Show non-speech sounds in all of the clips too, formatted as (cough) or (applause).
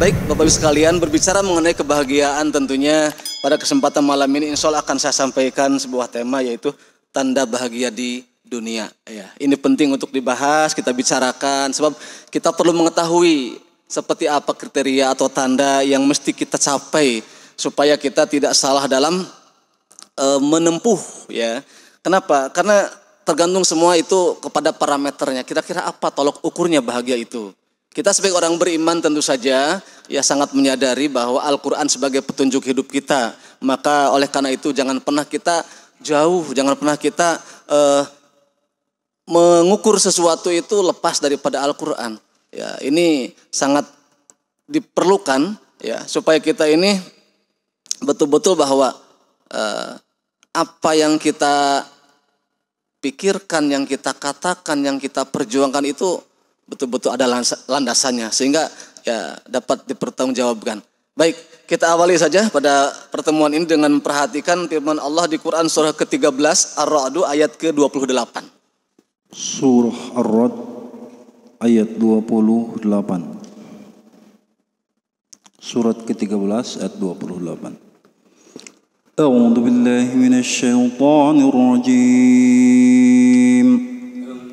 Baik, Bapak Ibu sekalian, berbicara mengenai kebahagiaan tentunya pada kesempatan malam ini insya Allah akan saya sampaikan sebuah tema yaitu tanda bahagia di dunia. Ya, ini penting untuk dibahas, kita bicarakan sebab kita perlu mengetahui seperti apa kriteria atau tanda yang mesti kita capai supaya kita tidak salah dalam e, menempuh ya. Kenapa? Karena tergantung semua itu kepada parameternya. Kira-kira apa tolok ukurnya bahagia itu? Kita sebagai orang beriman tentu saja ya sangat menyadari bahwa Al-Quran sebagai petunjuk hidup kita. Maka oleh karena itu jangan pernah kita jauh, jangan pernah kita eh, mengukur sesuatu itu lepas daripada Al-Quran. Ya, ini sangat diperlukan ya supaya kita ini betul-betul bahwa eh, apa yang kita pikirkan, yang kita katakan, yang kita perjuangkan itu betul-betul ada landasannya sehingga ya dapat dipertanggungjawabkan. Baik, kita awali saja pada pertemuan ini dengan memperhatikan firman Allah di Quran surah ke-13 Ar-Ra'd ayat ke-28. Surah Ar-Ra'd ayat 28. Surat ke-13 ayat 28. أعوذ بالله من rajim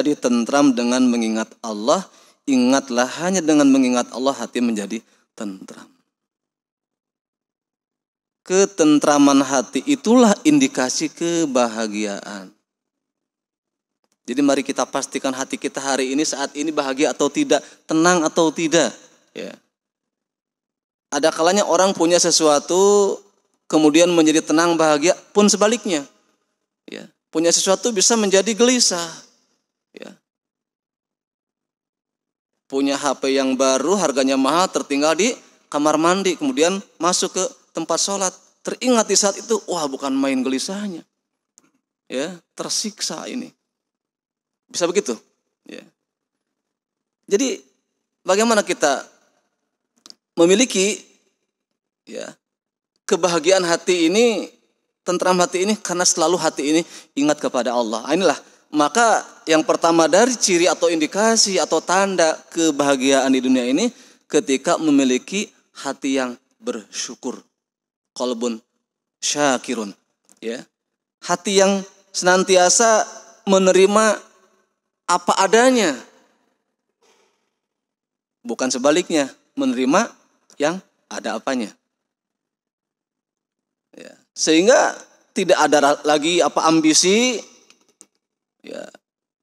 menjadi tentram dengan mengingat Allah. Ingatlah hanya dengan mengingat Allah hati menjadi tentram. Ketentraman hati itulah indikasi kebahagiaan. Jadi mari kita pastikan hati kita hari ini saat ini bahagia atau tidak, tenang atau tidak. Ya. Ada kalanya orang punya sesuatu kemudian menjadi tenang bahagia pun sebaliknya. Ya. Punya sesuatu bisa menjadi gelisah ya. Punya HP yang baru, harganya mahal, tertinggal di kamar mandi, kemudian masuk ke tempat sholat. Teringat di saat itu, wah bukan main gelisahnya. Ya, tersiksa ini. Bisa begitu. Ya. Jadi bagaimana kita memiliki ya kebahagiaan hati ini, tentram hati ini karena selalu hati ini ingat kepada Allah. Inilah maka yang pertama dari ciri atau indikasi atau tanda kebahagiaan di dunia ini ketika memiliki hati yang bersyukur. Kolbun syakirun. Ya. Hati yang senantiasa menerima apa adanya. Bukan sebaliknya, menerima yang ada apanya. Ya. Sehingga tidak ada lagi apa ambisi, ya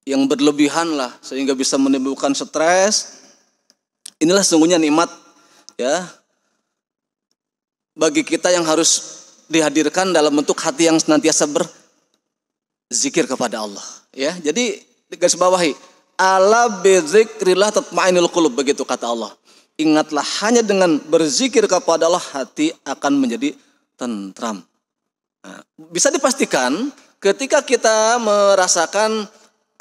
yang berlebihan lah sehingga bisa menimbulkan stres. Inilah sungguhnya nikmat ya bagi kita yang harus dihadirkan dalam bentuk hati yang senantiasa berzikir kepada Allah. Ya, jadi garis bawahi ala bizikrillah tatmainul qulub begitu kata Allah. Ingatlah hanya dengan berzikir kepada Allah hati akan menjadi tentram. Nah, bisa dipastikan Ketika kita merasakan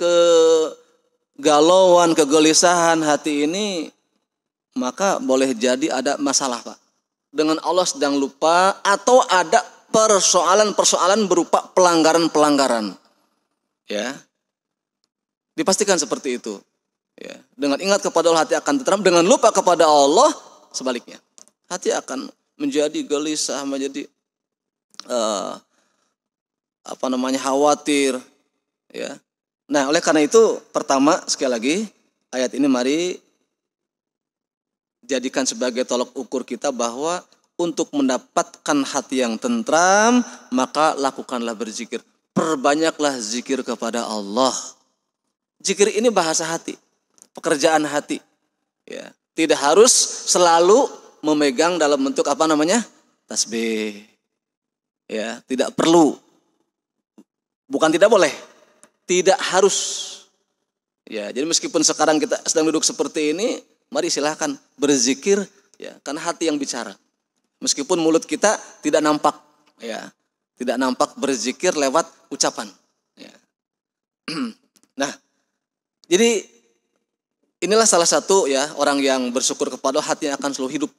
kegalauan, kegelisahan hati ini, maka boleh jadi ada masalah, Pak. Dengan Allah sedang lupa atau ada persoalan-persoalan berupa pelanggaran-pelanggaran. Ya. Dipastikan seperti itu. Ya. Dengan ingat kepada Allah hati akan tenteram, dengan lupa kepada Allah sebaliknya. Hati akan menjadi gelisah, menjadi uh, apa namanya khawatir ya. Nah, oleh karena itu pertama sekali lagi ayat ini mari jadikan sebagai tolok ukur kita bahwa untuk mendapatkan hati yang tentram, maka lakukanlah berzikir. Perbanyaklah zikir kepada Allah. Zikir ini bahasa hati, pekerjaan hati. Ya, tidak harus selalu memegang dalam bentuk apa namanya? tasbih. Ya, tidak perlu Bukan tidak boleh, tidak harus. Ya, jadi meskipun sekarang kita sedang duduk seperti ini, mari silahkan berzikir, ya, karena hati yang bicara. Meskipun mulut kita tidak nampak, ya, tidak nampak berzikir lewat ucapan. Ya. (clears throat) nah, jadi inilah salah satu ya orang yang bersyukur kepada hati yang akan selalu hidup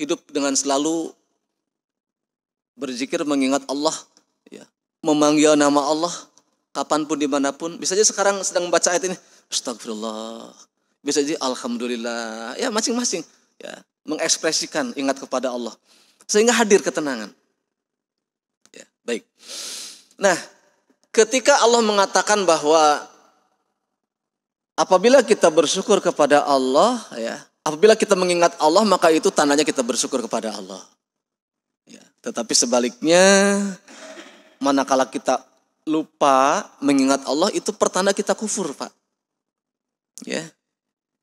hidup dengan selalu berzikir mengingat Allah ya memanggil nama Allah kapanpun dimanapun. Bisa aja sekarang sedang membaca ayat ini. Astagfirullah. Bisa jadi Alhamdulillah. Ya masing-masing. Ya, mengekspresikan ingat kepada Allah. Sehingga hadir ketenangan. Ya, baik. Nah, ketika Allah mengatakan bahwa apabila kita bersyukur kepada Allah, ya, apabila kita mengingat Allah maka itu tandanya kita bersyukur kepada Allah. Ya, tetapi sebaliknya manakala kita lupa mengingat Allah itu pertanda kita kufur, Pak. Ya.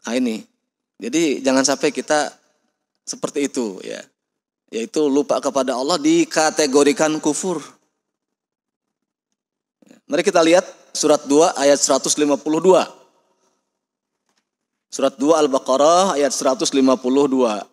Nah, ini. Jadi jangan sampai kita seperti itu ya. Yaitu lupa kepada Allah dikategorikan kufur. Ya. Mari kita lihat surat 2 ayat 152. Surat 2 Al-Baqarah ayat 152.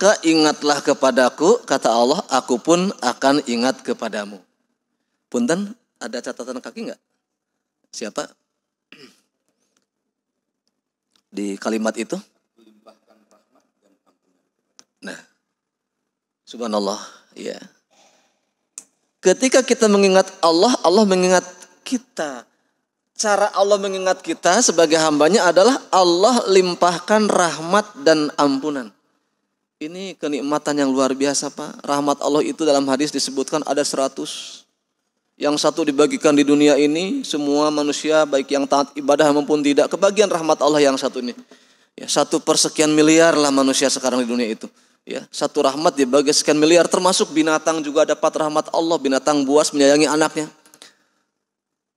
Maka ingatlah kepadaku, kata Allah, aku pun akan ingat kepadamu. Punten, ada catatan kaki nggak? Siapa? Di kalimat itu? Nah, subhanallah, ya. Ketika kita mengingat Allah, Allah mengingat kita. Cara Allah mengingat kita sebagai hambanya adalah Allah limpahkan rahmat dan ampunan. Ini kenikmatan yang luar biasa Pak. Rahmat Allah itu dalam hadis disebutkan ada seratus. Yang satu dibagikan di dunia ini, semua manusia baik yang taat ibadah maupun tidak, kebagian rahmat Allah yang satu ini. Ya, satu persekian miliar lah manusia sekarang di dunia itu. Ya, satu rahmat dibagi sekian miliar, termasuk binatang juga dapat rahmat Allah. Binatang buas menyayangi anaknya.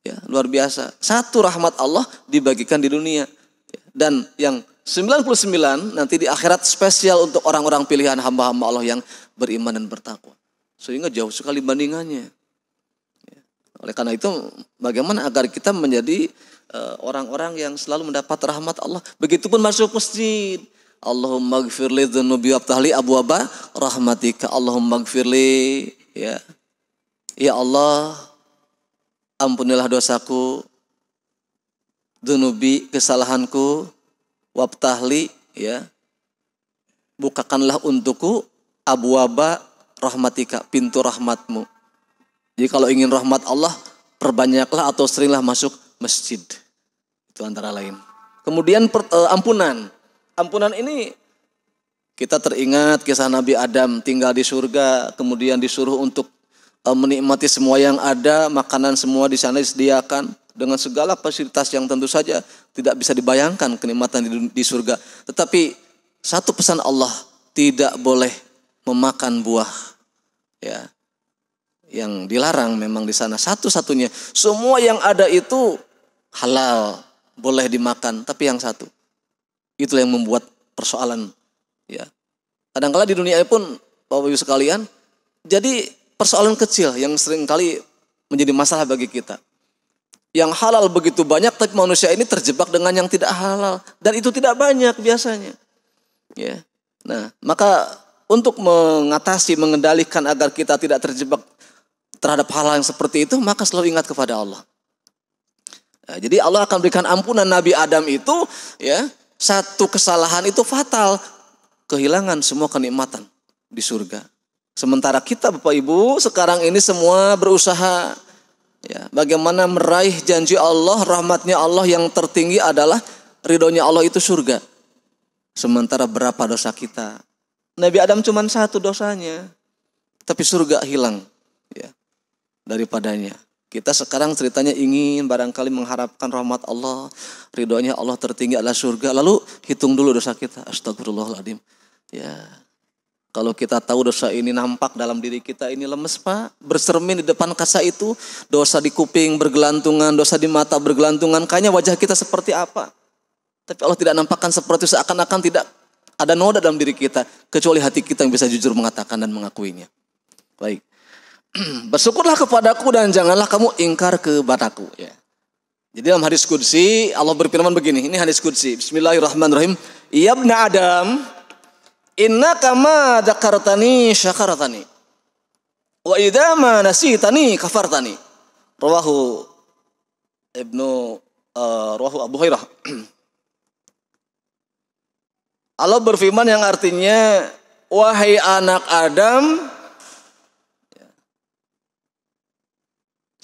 Ya, luar biasa. Satu rahmat Allah dibagikan di dunia. Ya, dan yang 99 nanti di akhirat spesial untuk orang-orang pilihan hamba-hamba Allah yang beriman dan bertakwa. Sehingga jauh sekali bandingannya. Ya. Oleh karena itu bagaimana agar kita menjadi eh, orang-orang yang selalu mendapat rahmat Allah. Begitupun masuk masjid. Allahumma gfirli dhunubi abtahli abu abba rahmatika. Allahumma gfirli. Ya. ya Allah ampunilah dosaku. dunubi kesalahanku wabtahli ya bukakanlah untukku abu waba rahmatika pintu rahmatmu jadi kalau ingin rahmat Allah perbanyaklah atau seringlah masuk masjid itu antara lain kemudian per, eh, ampunan ampunan ini kita teringat kisah Nabi Adam tinggal di surga kemudian disuruh untuk E, menikmati semua yang ada, makanan semua di sana disediakan dengan segala fasilitas yang tentu saja tidak bisa dibayangkan kenikmatan di, di surga. Tetapi satu pesan Allah tidak boleh memakan buah. Ya. Yang dilarang memang di sana satu-satunya. Semua yang ada itu halal, boleh dimakan, tapi yang satu. itu yang membuat persoalan ya. Kadangkala -kadang di dunia pun Bapak Ibu sekalian, jadi persoalan kecil yang sering kali menjadi masalah bagi kita. Yang halal begitu banyak tapi manusia ini terjebak dengan yang tidak halal dan itu tidak banyak biasanya. Ya. Nah, maka untuk mengatasi, mengendalikan agar kita tidak terjebak terhadap hal yang seperti itu, maka selalu ingat kepada Allah. Nah, jadi Allah akan berikan ampunan Nabi Adam itu, ya satu kesalahan itu fatal, kehilangan semua kenikmatan di surga. Sementara kita Bapak Ibu sekarang ini semua berusaha ya, bagaimana meraih janji Allah, rahmatnya Allah yang tertinggi adalah ridhonya Allah itu surga. Sementara berapa dosa kita? Nabi Adam cuma satu dosanya, tapi surga hilang ya, daripadanya. Kita sekarang ceritanya ingin barangkali mengharapkan rahmat Allah, ridhonya Allah tertinggi adalah surga. Lalu hitung dulu dosa kita. Astagfirullahaladzim. Ya, kalau kita tahu dosa ini nampak dalam diri kita ini lemes pak, bersermin di depan kaca itu, dosa di kuping bergelantungan, dosa di mata bergelantungan, kayaknya wajah kita seperti apa. Tapi Allah tidak nampakkan seperti seakan-akan tidak ada noda dalam diri kita, kecuali hati kita yang bisa jujur mengatakan dan mengakuinya. Baik. (clears throat) Bersyukurlah kepadaku dan janganlah kamu ingkar kepadaku. Ya. Jadi dalam hadis kudsi Allah berfirman begini, ini hadis kudsi. Bismillahirrahmanirrahim. Ia ya benar Adam, Inna kama dakartani syakartani. Wa idama nasitani kafartani. Rawahu Ibnu uh, Rawahu Abu Hurairah. (clears throat) Allah berfirman yang artinya wahai anak Adam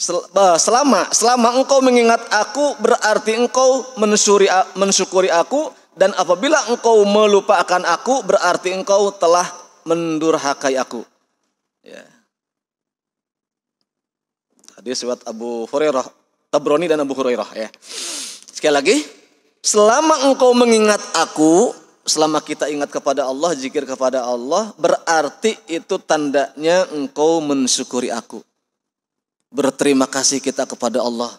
eh, selama selama engkau mengingat aku berarti engkau mensyukuri mensyukuri aku dan apabila engkau melupakan aku, berarti engkau telah mendurhakai aku. Ya. Tadi sebut Abu Hurairah, Tabroni dan Abu Hurairah ya. Sekali lagi, selama engkau mengingat aku, selama kita ingat kepada Allah, zikir kepada Allah, berarti itu tandanya engkau mensyukuri aku. Berterima kasih kita kepada Allah.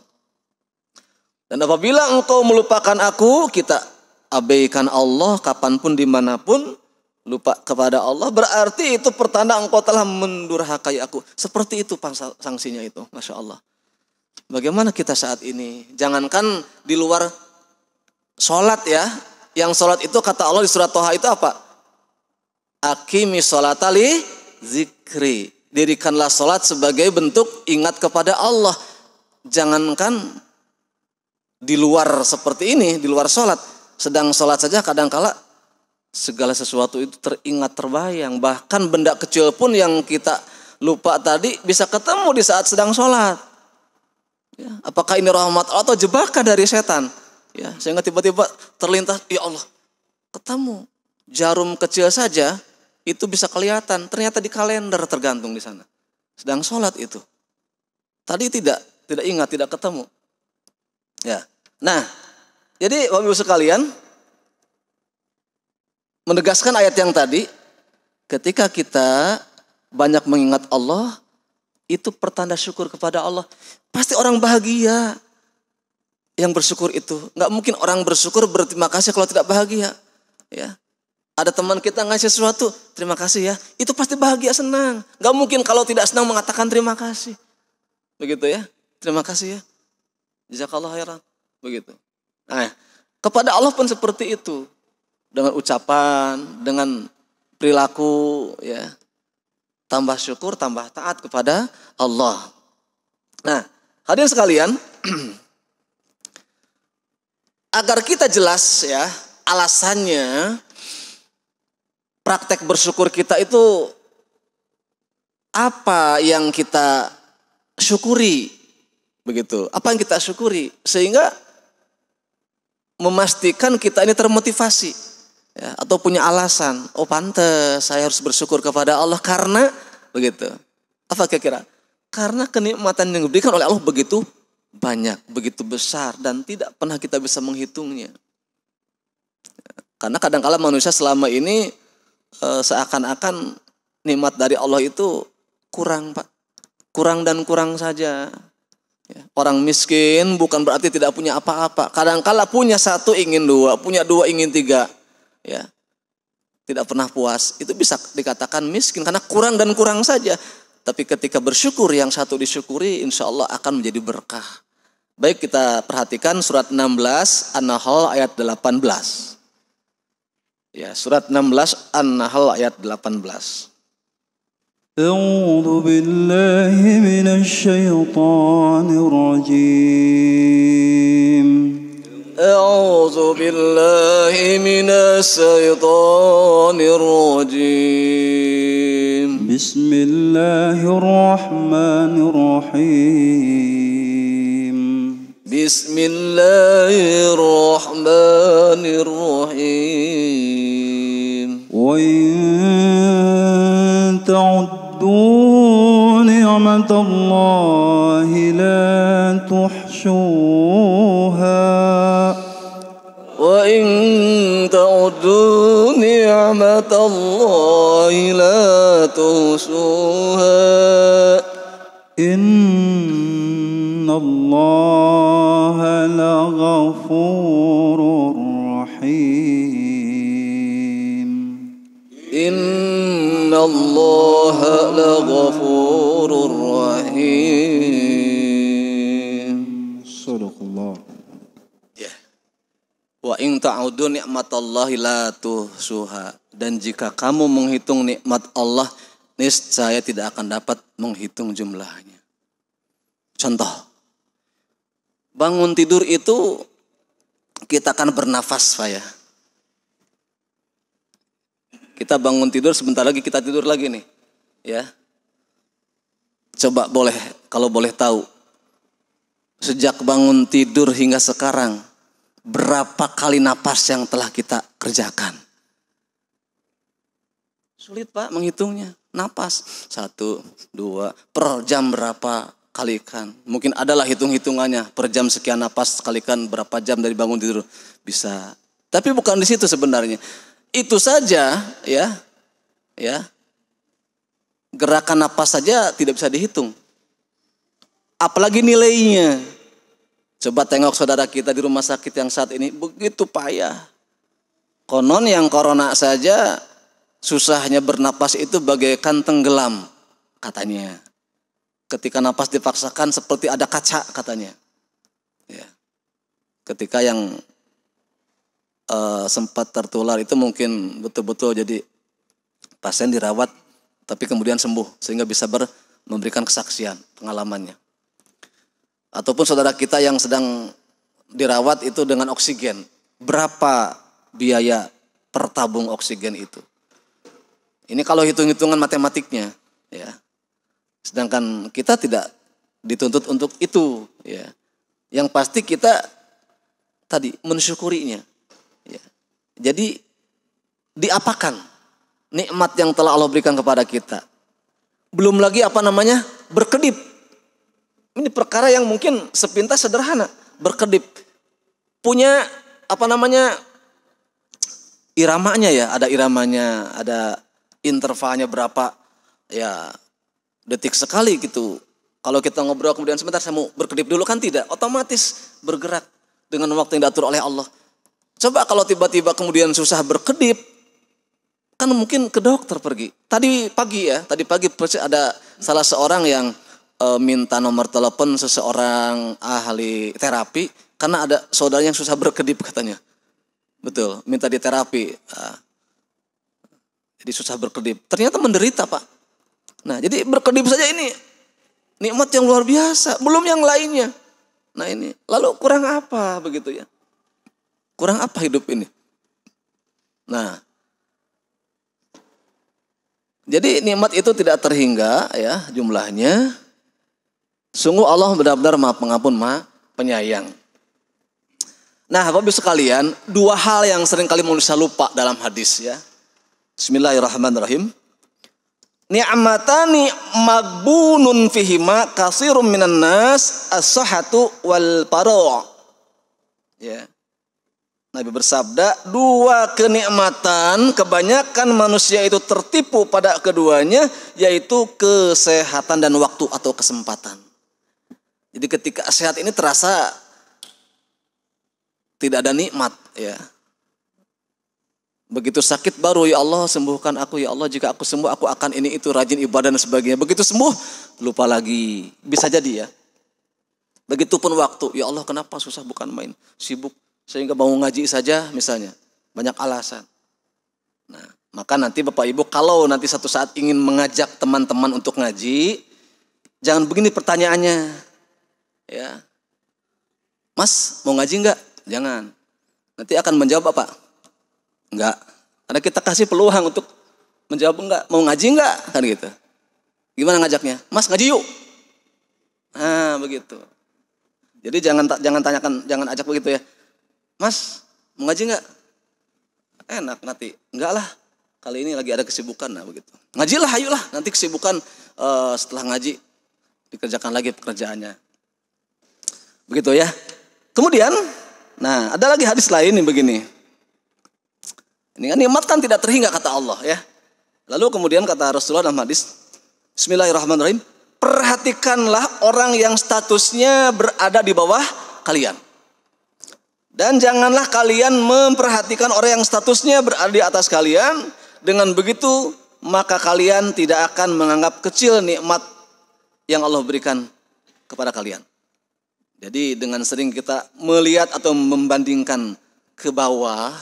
Dan apabila engkau melupakan aku, kita abaikan Allah kapanpun dimanapun lupa kepada Allah berarti itu pertanda engkau telah mendurhakai aku seperti itu sanksinya itu masya Allah bagaimana kita saat ini jangankan di luar sholat ya yang sholat itu kata Allah di surat Toha itu apa akimi sholatali zikri dirikanlah sholat sebagai bentuk ingat kepada Allah jangankan di luar seperti ini di luar sholat sedang sholat saja kadangkala segala sesuatu itu teringat terbayang. Bahkan benda kecil pun yang kita lupa tadi bisa ketemu di saat sedang sholat. Ya, apakah ini rahmat Allah atau jebakan dari setan? Ya, sehingga tiba-tiba terlintas, ya Allah, ketemu jarum kecil saja itu bisa kelihatan. Ternyata di kalender tergantung di sana. Sedang sholat itu. Tadi tidak, tidak ingat, tidak ketemu. Ya. Nah, jadi Bapak Ibu sekalian, menegaskan ayat yang tadi, ketika kita banyak mengingat Allah, itu pertanda syukur kepada Allah. Pasti orang bahagia yang bersyukur itu. Nggak mungkin orang bersyukur berterima kasih kalau tidak bahagia. Ya, ada teman kita ngasih sesuatu, terima kasih ya. Itu pasti bahagia senang. Gak mungkin kalau tidak senang mengatakan terima kasih. Begitu ya. Terima kasih ya. Jazakallah khairan. Begitu. Nah, kepada Allah pun seperti itu. Dengan ucapan, dengan perilaku, ya. Tambah syukur, tambah taat kepada Allah. Nah, hadir sekalian, (clears throat) agar kita jelas ya alasannya praktek bersyukur kita itu apa yang kita syukuri begitu apa yang kita syukuri sehingga memastikan kita ini termotivasi ya, atau punya alasan. Oh pantas saya harus bersyukur kepada Allah karena begitu. Apa kira-kira? Karena kenikmatan yang diberikan oleh Allah begitu banyak, begitu besar dan tidak pernah kita bisa menghitungnya. Karena kadang-kala manusia selama ini eh, seakan-akan nikmat dari Allah itu kurang, Pak. Kurang dan kurang saja. Ya, orang miskin bukan berarti tidak punya apa-apa. Kadangkala punya satu ingin dua, punya dua ingin tiga. Ya. Tidak pernah puas. Itu bisa dikatakan miskin karena kurang dan kurang saja. Tapi ketika bersyukur yang satu disyukuri insya Allah akan menjadi berkah. Baik kita perhatikan surat 16 An-Nahl ayat 18. Ya, surat 16 An-Nahl ayat 18. أعوذ بالله من الشيطان الرجيم أعوذ بالله من الشيطان الرجيم بسم الله الرحمن الرحيم بسم الله الرحمن الرحيم وإن تعد وَدُّوا نِعْمَةَ اللَّهِ لَا تحشوها وَإِن تَعُدُّوا نِعْمَةَ اللَّهِ لَا تحشوها إِنَّ اللَّهَ لَغَفُورٌ الله لغفور رحيم صدق الله Wa ing ta'udu nikmatallahi la suha. Dan jika kamu menghitung nikmat Allah, niscaya tidak akan dapat menghitung jumlahnya. Contoh, bangun tidur itu kita akan bernafas, Pak ya kita bangun tidur sebentar lagi kita tidur lagi nih. Ya. Coba boleh kalau boleh tahu sejak bangun tidur hingga sekarang berapa kali napas yang telah kita kerjakan? Sulit Pak menghitungnya. Napas satu, dua, per jam berapa kali kalikan. Mungkin adalah hitung-hitungannya per jam sekian napas kalikan berapa jam dari bangun tidur bisa. Tapi bukan di situ sebenarnya itu saja ya ya gerakan napas saja tidak bisa dihitung apalagi nilainya coba tengok saudara kita di rumah sakit yang saat ini begitu payah konon yang corona saja susahnya bernapas itu bagaikan tenggelam katanya ketika napas dipaksakan seperti ada kaca katanya ya ketika yang Eh, sempat tertular itu mungkin betul-betul jadi pasien dirawat tapi kemudian sembuh sehingga bisa ber, memberikan kesaksian pengalamannya. Ataupun saudara kita yang sedang dirawat itu dengan oksigen. Berapa biaya pertabung oksigen itu? Ini kalau hitung-hitungan matematiknya, ya. Sedangkan kita tidak dituntut untuk itu, ya. Yang pasti kita tadi mensyukurinya. Ya. Jadi diapakan nikmat yang telah Allah berikan kepada kita. Belum lagi apa namanya berkedip. Ini perkara yang mungkin sepintas sederhana berkedip. Punya apa namanya iramanya ya, ada iramanya, ada intervalnya berapa ya detik sekali gitu. Kalau kita ngobrol kemudian sebentar saya mau berkedip dulu kan tidak, otomatis bergerak dengan waktu yang diatur oleh Allah. Coba kalau tiba-tiba kemudian susah berkedip, kan mungkin ke dokter pergi. Tadi pagi ya, tadi pagi ada salah seorang yang e, minta nomor telepon seseorang ahli terapi karena ada saudara yang susah berkedip katanya. Betul, minta di terapi. Ah. Jadi susah berkedip. Ternyata menderita, Pak. Nah, jadi berkedip saja ini nikmat yang luar biasa, belum yang lainnya. Nah, ini lalu kurang apa begitu ya? Kurang apa hidup ini? Nah, jadi nikmat itu tidak terhingga ya jumlahnya. Sungguh Allah benar-benar maha pengampun, maha penyayang. Nah, Bapak sekalian, dua hal yang sering kali manusia lupa dalam hadis ya. Bismillahirrahmanirrahim. Ni'matani magbunun fihima kasirum minan nas as-sahatu wal paro. Ya. Nabi bersabda, dua kenikmatan kebanyakan manusia itu tertipu pada keduanya, yaitu kesehatan dan waktu atau kesempatan. Jadi ketika sehat ini terasa tidak ada nikmat, ya. Begitu sakit baru ya Allah sembuhkan aku ya Allah jika aku sembuh aku akan ini itu rajin ibadah dan sebagainya. Begitu sembuh lupa lagi. Bisa jadi ya. Begitupun waktu ya Allah kenapa susah bukan main sibuk sehingga mau ngaji saja misalnya banyak alasan. Nah, maka nanti Bapak Ibu kalau nanti satu saat ingin mengajak teman-teman untuk ngaji, jangan begini pertanyaannya. Ya. Mas, mau ngaji nggak Jangan. Nanti akan menjawab apa? nggak Karena kita kasih peluang untuk menjawab enggak, mau ngaji enggak? Kan gitu. Gimana ngajaknya? Mas, ngaji yuk. Nah, begitu. Jadi jangan jangan tanyakan, jangan ajak begitu ya. Mas, mau ngaji nggak? Enak nanti. Enggak lah. Kali ini lagi ada kesibukan nah begitu. Ngajilah, ayolah. Nanti kesibukan uh, setelah ngaji dikerjakan lagi pekerjaannya. Begitu ya. Kemudian, nah ada lagi hadis lain nih begini. Ini kan nikmat kan tidak terhingga kata Allah ya. Lalu kemudian kata Rasulullah dalam hadis, Bismillahirrahmanirrahim, perhatikanlah orang yang statusnya berada di bawah kalian. Dan janganlah kalian memperhatikan orang yang statusnya berada di atas kalian. Dengan begitu, maka kalian tidak akan menganggap kecil nikmat yang Allah berikan kepada kalian. Jadi dengan sering kita melihat atau membandingkan ke bawah,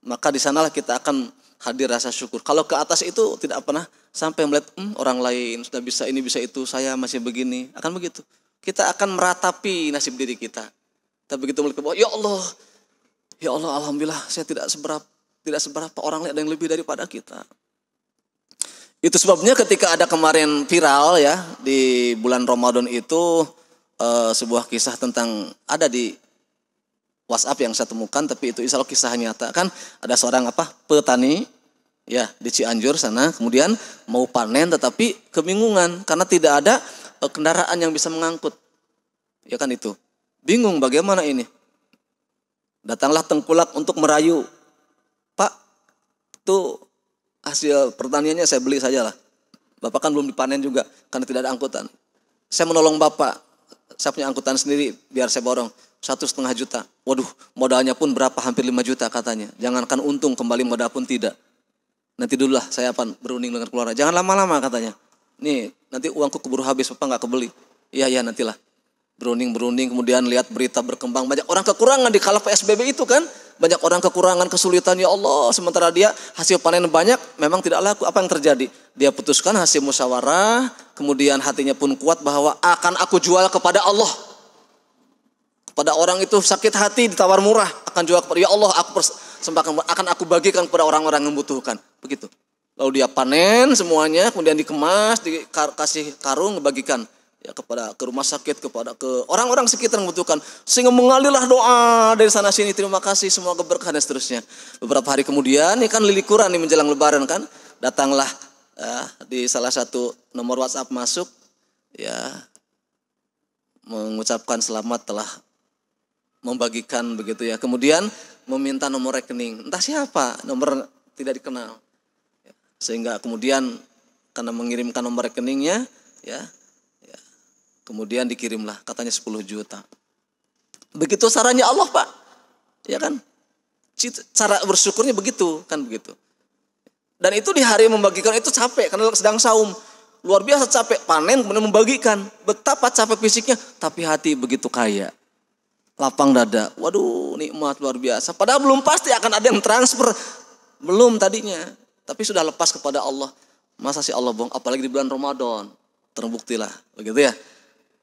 maka di sanalah kita akan hadir rasa syukur. Kalau ke atas itu tidak pernah sampai melihat hmm, orang lain sudah bisa ini bisa itu, saya masih begini, akan begitu. Kita akan meratapi nasib diri kita tapi begitu melihat ke bawah, ya Allah, ya Allah alhamdulillah saya tidak seberapa tidak seberapa orang lihat yang lebih daripada kita. Itu sebabnya ketika ada kemarin viral ya di bulan Ramadan itu e, sebuah kisah tentang ada di WhatsApp yang saya temukan tapi itu insya Allah kisah nyata kan ada seorang apa petani ya di Cianjur sana kemudian mau panen tetapi kebingungan karena tidak ada eh, kendaraan yang bisa mengangkut ya kan itu Bingung bagaimana ini? Datanglah tengkulak untuk merayu. Pak, itu hasil pertaniannya saya beli saja lah. Bapak kan belum dipanen juga karena tidak ada angkutan. Saya menolong Bapak. Saya punya angkutan sendiri biar saya borong. Satu setengah juta. Waduh, modalnya pun berapa? Hampir lima juta katanya. Jangankan untung, kembali modal pun tidak. Nanti dulu lah saya akan berunding dengan keluarga. Jangan lama-lama katanya. Nih, nanti uangku keburu habis, Bapak nggak kebeli. Iya, iya nantilah. Berunding-berunding kemudian lihat berita berkembang. Banyak orang kekurangan di kala PSBB itu kan. Banyak orang kekurangan, kesulitan. Ya Allah, sementara dia hasil panen banyak memang tidak laku. Apa yang terjadi? Dia putuskan hasil musyawarah. Kemudian hatinya pun kuat bahwa akan aku jual kepada Allah. Kepada orang itu sakit hati ditawar murah. Akan jual kepada ya Allah aku persembahkan. Akan aku bagikan kepada orang-orang yang membutuhkan. Begitu. Lalu dia panen semuanya, kemudian dikemas, dikasih karung, dibagikan ya kepada ke rumah sakit kepada ke orang-orang sekitar yang membutuhkan sehingga mengalirlah doa dari sana sini terima kasih semua keberkahan dan seterusnya beberapa hari kemudian ini kan kuran nih menjelang lebaran kan datanglah ya, di salah satu nomor WhatsApp masuk ya mengucapkan selamat telah membagikan begitu ya kemudian meminta nomor rekening entah siapa nomor tidak dikenal ya, sehingga kemudian karena mengirimkan nomor rekeningnya ya Kemudian dikirimlah katanya 10 juta. Begitu sarannya Allah, Pak. Ya kan? Cara bersyukurnya begitu, kan begitu. Dan itu di hari membagikan itu capek karena sedang saum. Luar biasa capek panen kemudian membagikan. Betapa capek fisiknya, tapi hati begitu kaya. Lapang dada. Waduh, nikmat luar biasa. Padahal belum pasti akan ada yang transfer. Belum tadinya, tapi sudah lepas kepada Allah. Masa sih Allah bohong apalagi di bulan Ramadan. Terbuktilah, begitu ya.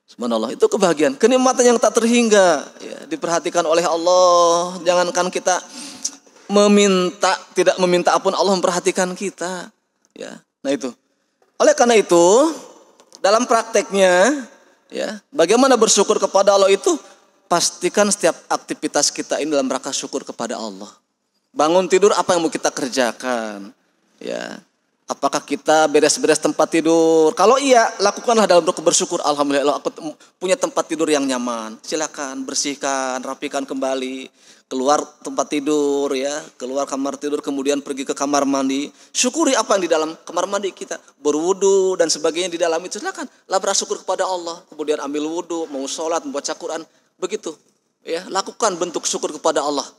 Subhanallah, itu kebahagiaan, kenikmatan yang tak terhingga ya, diperhatikan oleh Allah. Jangankan kita meminta, tidak meminta pun Allah memperhatikan kita. Ya, nah itu. Oleh karena itu, dalam prakteknya, ya, bagaimana bersyukur kepada Allah itu pastikan setiap aktivitas kita ini dalam rangka syukur kepada Allah. Bangun tidur apa yang mau kita kerjakan, ya. Apakah kita beres-beres tempat tidur? Kalau iya, lakukanlah dalam doa bersyukur. Alhamdulillah, aku punya tempat tidur yang nyaman. Silakan bersihkan, rapikan kembali, keluar tempat tidur ya, keluar kamar tidur, kemudian pergi ke kamar mandi. Syukuri apa yang di dalam kamar mandi kita, berwudu dan sebagainya di dalam itu. Silakan, lah syukur kepada Allah. Kemudian ambil wudu, mau sholat, membaca Quran, begitu. Ya, lakukan bentuk syukur kepada Allah.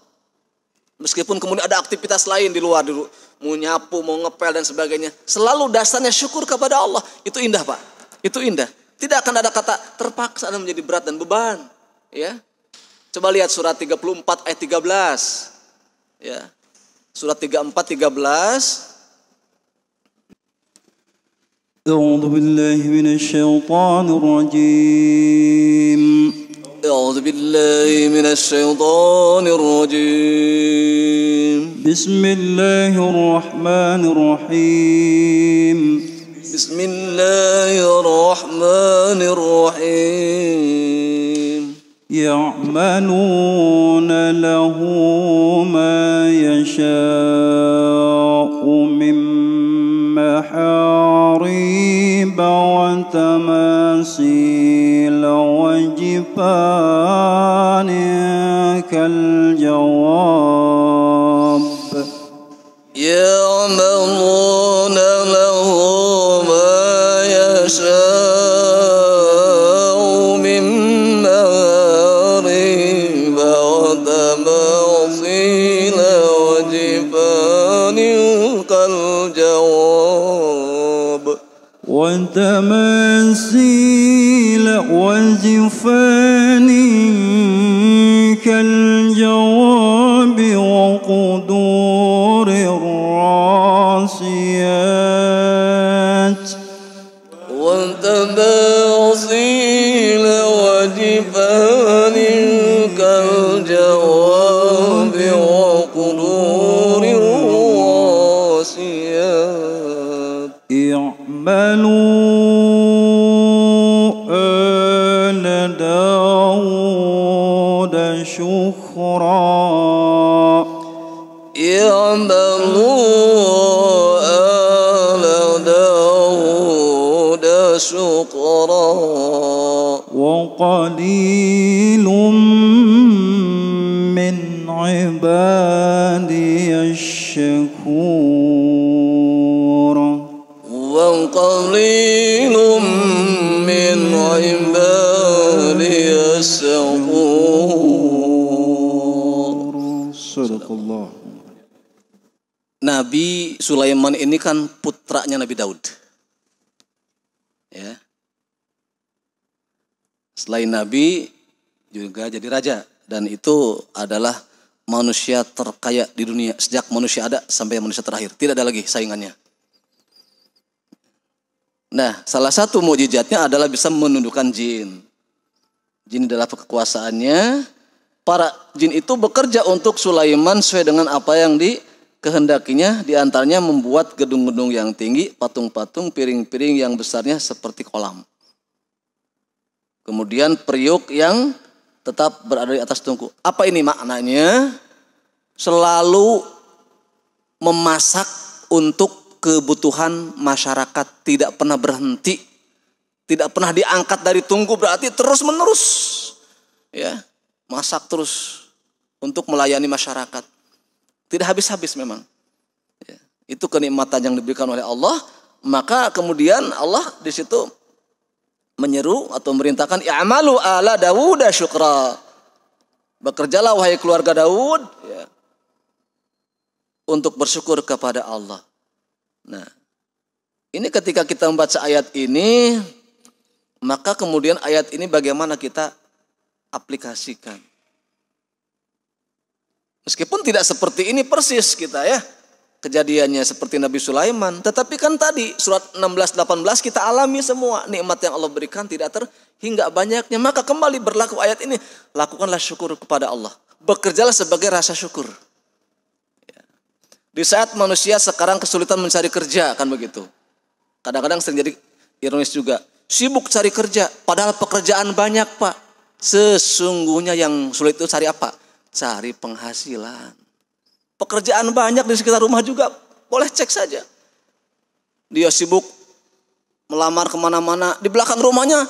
Meskipun kemudian ada aktivitas lain di luar dulu, mau nyapu, mau ngepel dan sebagainya. Selalu dasarnya syukur kepada Allah. Itu indah, Pak. Itu indah. Tidak akan ada kata terpaksa dan menjadi berat dan beban, ya. Coba lihat surat 34 ayat 13. Ya. Surat 34 13 أعوذ بالله من أعوذ بالله من الشيطان الرجيم بسم الله الرحمن الرحيم بسم الله الرحمن الرحيم يعملون له ما يشاء ربان كالجواب وتماثيل وزفان كالمثال Sulaiman ini kan putranya Nabi Daud. Ya. Selain Nabi juga jadi raja dan itu adalah manusia terkaya di dunia sejak manusia ada sampai manusia terakhir. Tidak ada lagi saingannya. Nah, salah satu mujizatnya adalah bisa menundukkan jin. Jin adalah kekuasaannya. Para jin itu bekerja untuk Sulaiman sesuai dengan apa yang di kehendakinya diantaranya membuat gedung-gedung yang tinggi, patung-patung, piring-piring yang besarnya seperti kolam. Kemudian periuk yang tetap berada di atas tungku. Apa ini maknanya? Selalu memasak untuk kebutuhan masyarakat tidak pernah berhenti, tidak pernah diangkat dari tungku berarti terus menerus, ya masak terus untuk melayani masyarakat tidak habis-habis memang. Ya. Itu kenikmatan yang diberikan oleh Allah. Maka kemudian Allah di situ menyeru atau merintahkan i'malu ala Dawud syukra. Bekerjalah wahai keluarga Daud ya, untuk bersyukur kepada Allah. Nah, ini ketika kita membaca ayat ini, maka kemudian ayat ini bagaimana kita aplikasikan. Meskipun tidak seperti ini persis kita ya. Kejadiannya seperti Nabi Sulaiman. Tetapi kan tadi surat 16-18 kita alami semua. Nikmat yang Allah berikan tidak terhingga banyaknya. Maka kembali berlaku ayat ini. Lakukanlah syukur kepada Allah. Bekerjalah sebagai rasa syukur. Di saat manusia sekarang kesulitan mencari kerja kan begitu. Kadang-kadang sering jadi ironis juga. Sibuk cari kerja, padahal pekerjaan banyak pak. Sesungguhnya yang sulit itu cari apa? cari penghasilan. Pekerjaan banyak di sekitar rumah juga, boleh cek saja. Dia sibuk melamar kemana-mana, di belakang rumahnya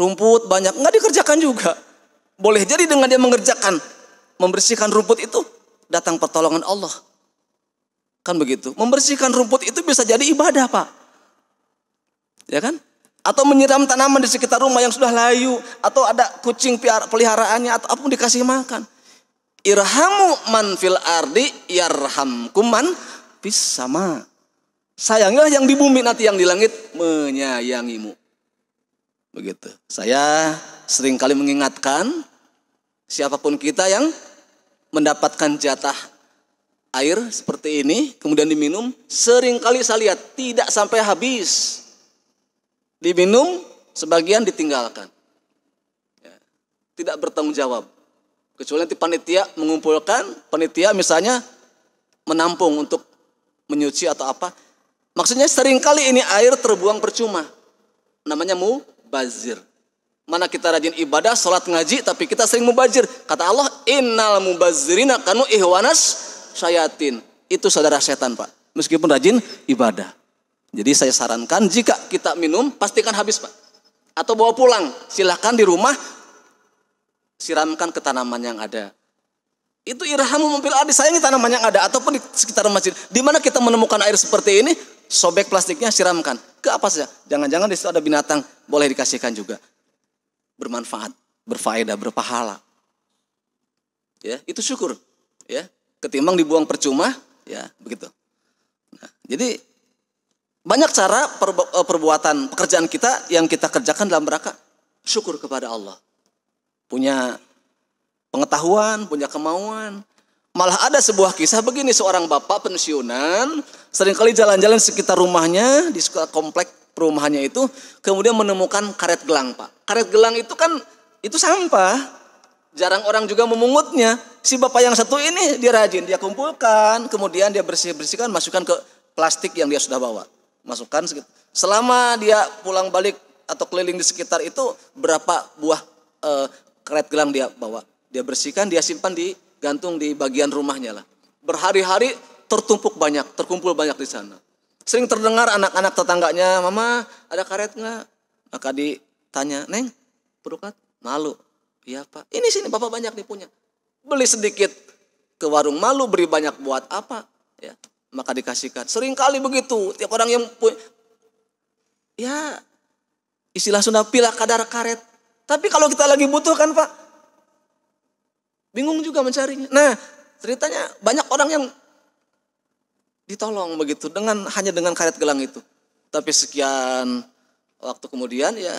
rumput banyak, nggak dikerjakan juga. Boleh jadi dengan dia mengerjakan, membersihkan rumput itu, datang pertolongan Allah. Kan begitu, membersihkan rumput itu bisa jadi ibadah Pak. Ya kan? Atau menyiram tanaman di sekitar rumah yang sudah layu, atau ada kucing peliharaannya, atau apapun dikasih makan. Irhamu man fil ardi yarhamkum man bis sama. Sayanglah yang di bumi nanti yang di langit menyayangimu. Begitu. Saya sering kali mengingatkan siapapun kita yang mendapatkan jatah air seperti ini kemudian diminum seringkali saya lihat tidak sampai habis diminum sebagian ditinggalkan ya. tidak bertanggung jawab Kecuali nanti panitia mengumpulkan, panitia misalnya menampung untuk menyuci atau apa. Maksudnya seringkali ini air terbuang percuma. Namanya mubazir. Mana kita rajin ibadah, sholat ngaji, tapi kita sering mubazir. Kata Allah, innal mubazirina kanu ihwanas syayatin. Itu saudara setan pak. Meskipun rajin ibadah. Jadi saya sarankan jika kita minum, pastikan habis pak. Atau bawa pulang. Silahkan di rumah siramkan ke tanaman yang ada. Itu irhamu mempil adi sayangi tanaman yang ada ataupun di sekitar masjid. Di mana kita menemukan air seperti ini, sobek plastiknya siramkan. Ke apa saja? Jangan-jangan di situ ada binatang, boleh dikasihkan juga. Bermanfaat, berfaedah, berpahala. Ya, itu syukur. Ya, ketimbang dibuang percuma, ya, begitu. Nah, jadi banyak cara eh, perbuatan pekerjaan kita yang kita kerjakan dalam rangka syukur kepada Allah punya pengetahuan, punya kemauan. Malah ada sebuah kisah begini seorang bapak pensiunan seringkali jalan-jalan sekitar rumahnya di sekitar komplek perumahannya itu kemudian menemukan karet gelang pak. Karet gelang itu kan itu sampah jarang orang juga memungutnya. Si bapak yang satu ini dia rajin dia kumpulkan kemudian dia bersih bersihkan masukkan ke plastik yang dia sudah bawa masukkan selama dia pulang balik atau keliling di sekitar itu berapa buah eh, keret gelang dia bawa. Dia bersihkan, dia simpan di gantung di bagian rumahnya lah. Berhari-hari tertumpuk banyak, terkumpul banyak di sana. Sering terdengar anak-anak tetangganya, mama ada karet nggak? Maka ditanya, neng, perukat malu. Iya pak, ini sini bapak banyak nih punya. Beli sedikit ke warung malu, beri banyak buat apa? Ya, maka dikasihkan. Sering kali begitu, tiap orang yang punya, ya istilah Sunda pila kadar karet tapi kalau kita lagi butuh kan Pak, bingung juga mencarinya. Nah ceritanya banyak orang yang ditolong begitu dengan hanya dengan karet gelang itu. Tapi sekian waktu kemudian ya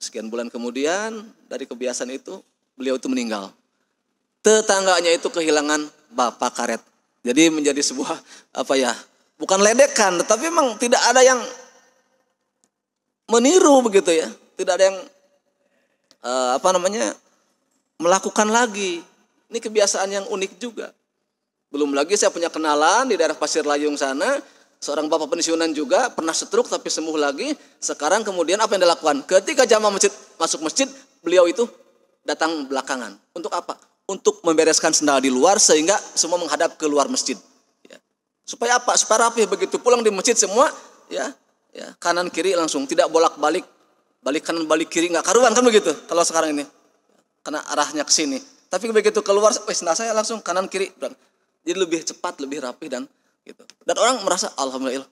sekian bulan kemudian dari kebiasaan itu beliau itu meninggal. Tetangganya itu kehilangan bapak karet. Jadi menjadi sebuah apa ya bukan ledekan Tapi memang tidak ada yang meniru begitu ya. Tidak ada yang uh, apa namanya melakukan lagi. Ini kebiasaan yang unik juga. Belum lagi saya punya kenalan di daerah Pasir Layung sana, seorang bapak pensiunan juga pernah setruk tapi sembuh lagi. Sekarang kemudian apa yang dilakukan? Ketika jamaah masjid masuk masjid, beliau itu datang belakangan. Untuk apa? Untuk membereskan sendal di luar sehingga semua menghadap ke luar masjid. Ya. Supaya apa? Supaya rapi begitu pulang di masjid semua ya, ya kanan kiri langsung tidak bolak balik balik kanan balik kiri nggak karuan kan begitu kalau sekarang ini karena arahnya ke sini tapi begitu keluar wes nah saya langsung kanan kiri dan jadi lebih cepat lebih rapi dan gitu dan orang merasa alhamdulillah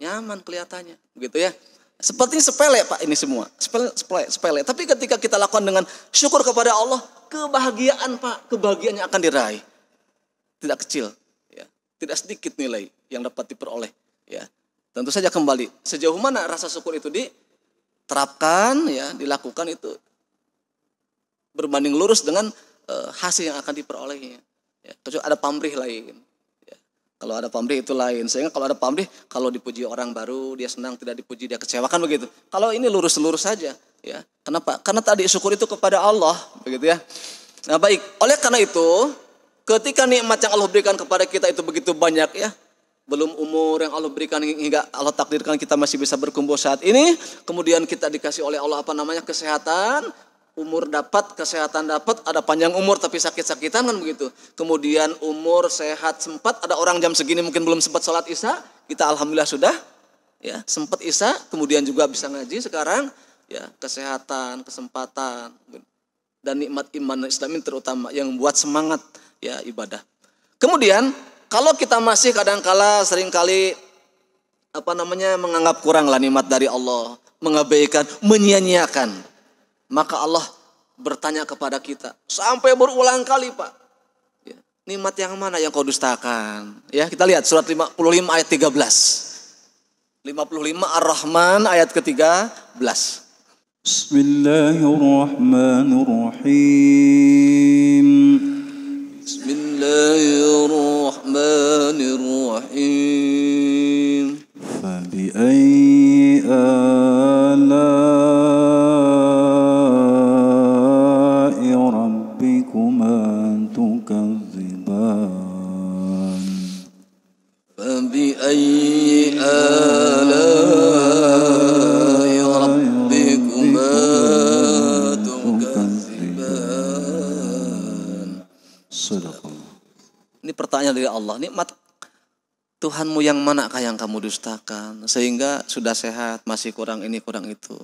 nyaman kelihatannya begitu ya sepertinya sepele pak ini semua sepele sepele sepele tapi ketika kita lakukan dengan syukur kepada Allah kebahagiaan pak kebahagiaan yang akan diraih tidak kecil ya tidak sedikit nilai yang dapat diperoleh ya tentu saja kembali sejauh mana rasa syukur itu di terapkan ya dilakukan itu berbanding lurus dengan e, hasil yang akan diperolehnya ya, kecuali ada pamrih lain ya, kalau ada pamrih itu lain sehingga kalau ada pamrih kalau dipuji orang baru dia senang tidak dipuji dia kecewakan begitu kalau ini lurus-lurus saja ya kenapa karena tadi syukur itu kepada Allah begitu ya nah baik oleh karena itu ketika nikmat yang Allah berikan kepada kita itu begitu banyak ya belum umur yang Allah berikan hingga Allah takdirkan kita masih bisa berkumpul saat ini. Kemudian kita dikasih oleh Allah apa namanya kesehatan, umur dapat, kesehatan dapat, ada panjang umur tapi sakit-sakitan kan begitu. Kemudian umur sehat sempat, ada orang jam segini mungkin belum sempat sholat isya, kita alhamdulillah sudah ya sempat isya, kemudian juga bisa ngaji sekarang ya kesehatan, kesempatan dan nikmat iman Islam ini terutama yang membuat semangat ya ibadah. Kemudian kalau kita masih kadangkala seringkali apa namanya menganggap kurang lah nikmat dari Allah, mengabaikan, menyia-nyiakan, maka Allah bertanya kepada kita sampai berulang kali pak ya, nikmat yang mana yang kau dustakan ya kita lihat surat 55 ayat 13 55 Ar-Rahman ayat ke-13 Bismillahirrahmanirrahim Bismillahirrahmanirrahim الرحيم فبأي آلاء ربكما تكذبان فبأي آلاء Ini pertanyaan dari Allah. Nikmat Tuhanmu yang mana manakah yang kamu dustakan? Sehingga sudah sehat, masih kurang ini, kurang itu.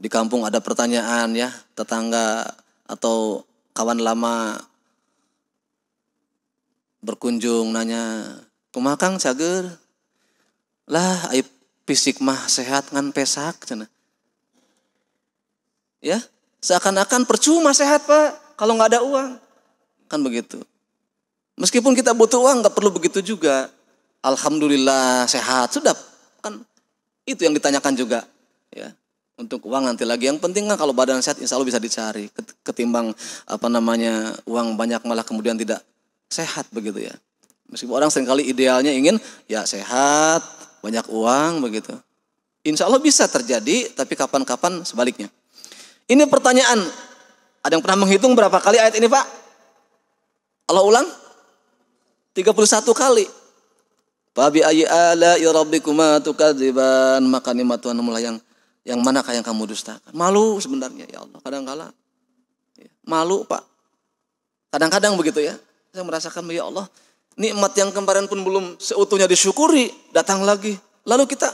Di kampung ada pertanyaan ya, tetangga atau kawan lama berkunjung nanya, kumakang cager? Lah, aib fisik mah sehat ngan pesak. Cina. Ya, seakan-akan percuma sehat pak, kalau nggak ada uang. Kan begitu. Meskipun kita butuh uang, nggak perlu begitu juga Alhamdulillah sehat, sudah kan itu yang ditanyakan juga ya untuk uang nanti lagi yang penting kan kalau badan sehat insya Allah bisa dicari ketimbang apa namanya uang banyak malah kemudian tidak sehat begitu ya meskipun orang seringkali idealnya ingin ya sehat banyak uang begitu insya Allah bisa terjadi tapi kapan-kapan sebaliknya ini pertanyaan ada yang pernah menghitung berapa kali ayat ini pak Allah ulang 31 kali Babi ayi ala ya rabbikuma tukadziban. Maka nikmat Tuhan mulai yang yang manakah yang kamu dustakan? Malu sebenarnya ya Allah. Kadang kala ya, malu Pak. Kadang-kadang begitu ya. Saya merasakan ya Allah, nikmat yang kemarin pun belum seutuhnya disyukuri, datang lagi. Lalu kita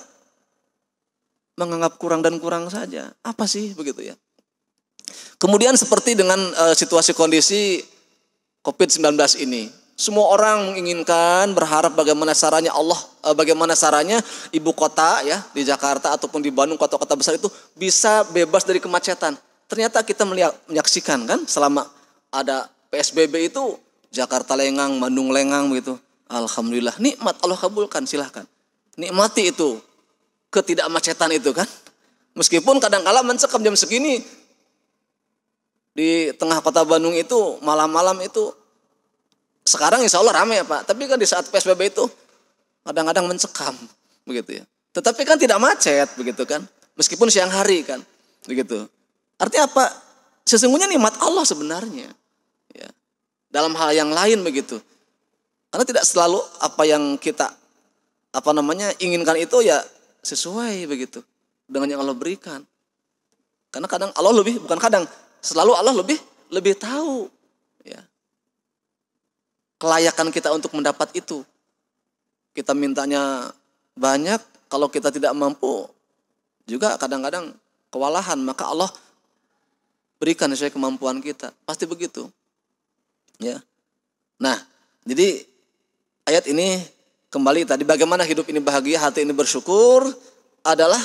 menganggap kurang dan kurang saja. Apa sih begitu ya? Kemudian seperti dengan eh, situasi kondisi covid sembilan belas ini, semua orang menginginkan, berharap bagaimana caranya Allah, eh, bagaimana caranya ibu kota ya di Jakarta ataupun di Bandung kota-kota besar itu bisa bebas dari kemacetan. Ternyata kita melihat, menyaksikan kan selama ada PSBB itu Jakarta lengang, Bandung lengang begitu. Alhamdulillah nikmat Allah kabulkan silahkan. Nikmati itu ketidakmacetan itu kan. Meskipun kadang-kala mencekam jam segini di tengah kota Bandung itu malam-malam itu sekarang insya Allah ramai ya Pak, tapi kan di saat PSBB itu kadang-kadang mencekam begitu ya. Tetapi kan tidak macet begitu kan, meskipun siang hari kan begitu. Artinya apa? Sesungguhnya nikmat Allah sebenarnya. Ya. Dalam hal yang lain begitu. Karena tidak selalu apa yang kita apa namanya inginkan itu ya sesuai begitu dengan yang Allah berikan. Karena kadang Allah lebih bukan kadang selalu Allah lebih lebih tahu kelayakan kita untuk mendapat itu. Kita mintanya banyak, kalau kita tidak mampu juga kadang-kadang kewalahan, maka Allah berikan sesuai kemampuan kita. Pasti begitu. Ya. Nah, jadi ayat ini kembali tadi bagaimana hidup ini bahagia, hati ini bersyukur adalah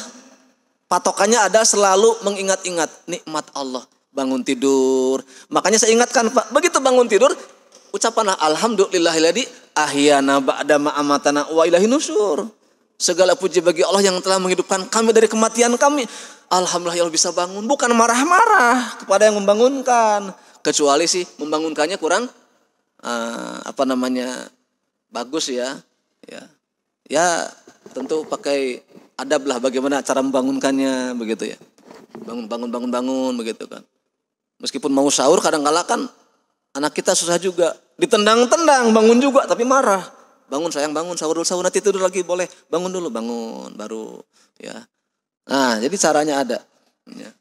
patokannya ada selalu mengingat-ingat nikmat Allah bangun tidur. Makanya saya ingatkan Pak, begitu bangun tidur Ucapanlah alhamdulillahilladzi ahyana ba'da ma amatana wa ilahi nusur. Segala puji bagi Allah yang telah menghidupkan kami dari kematian kami. Alhamdulillah ya Allah bisa bangun. Bukan marah-marah kepada yang membangunkan. Kecuali sih membangunkannya kurang uh, apa namanya bagus ya. Ya, ya tentu pakai adab lah bagaimana cara membangunkannya begitu ya. Bangun, bangun, bangun, bangun begitu kan. Meskipun mau sahur kadang-kala kan anak kita susah juga Ditendang-tendang, bangun juga tapi marah. Bangun sayang, bangun sahur dulu, sahur nanti tidur lagi boleh. Bangun dulu, bangun baru ya. Nah, jadi caranya ada. Ya.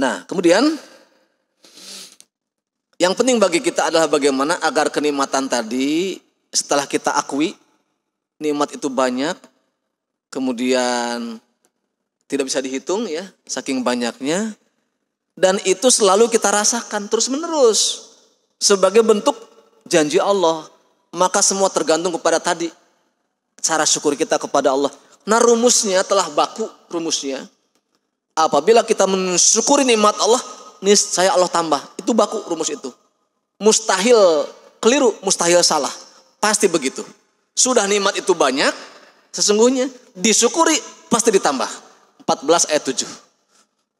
Nah, kemudian yang penting bagi kita adalah bagaimana agar kenikmatan tadi setelah kita akui nikmat itu banyak, kemudian tidak bisa dihitung ya, saking banyaknya dan itu selalu kita rasakan terus-menerus sebagai bentuk janji Allah. Maka semua tergantung kepada tadi. Cara syukur kita kepada Allah. Nah rumusnya telah baku rumusnya. Apabila kita mensyukuri nikmat Allah, saya Allah tambah. Itu baku rumus itu. Mustahil keliru, mustahil salah. Pasti begitu. Sudah nikmat itu banyak, sesungguhnya disyukuri pasti ditambah. 14 ayat 7.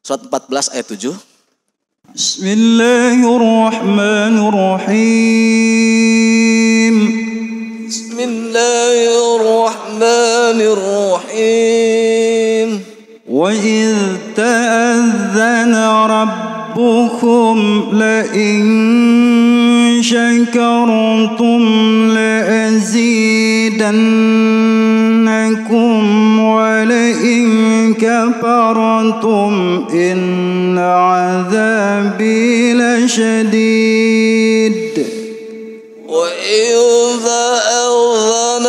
Surat 14 ayat 7. بسم الله الرحمن الرحيم بسم الله الرحمن الرحيم وإذ تأذن ربكم لئن شكرتم لأزيدن كفرتم إن عذابي لشديد وإذا أذن